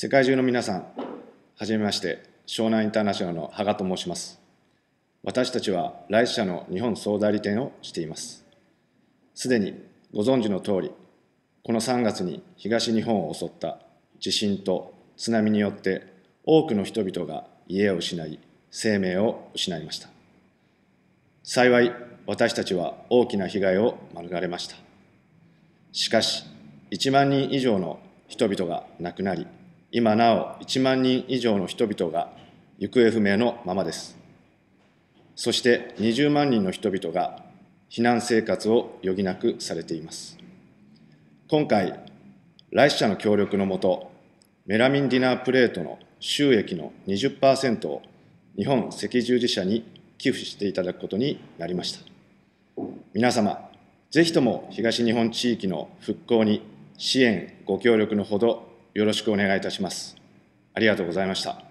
世界中の皆さん、はじめまして、湘南インターナショナルの羽賀と申します。私たちは来社の日本総代理店をしています。すでにご存知の通り、この3月に東日本を襲った地震と津波によって多くの人々が家を失い、生命を失いました。幸い、私たちは大きな被害を免れました。しかし、1万人以上の人々が亡くなり、今なお1万人以上の人々が行方不明のままです。そして20万人の人々が避難生活を余儀なくされています。今回、来社の協力のもと、メラミンディナープレートの収益の20%を日本赤十字社に寄付していただくことになりました。皆様、ぜひとも東日本地域の復興に支援、ご協力のほどよろしくお願いいたします。ありがとうございました。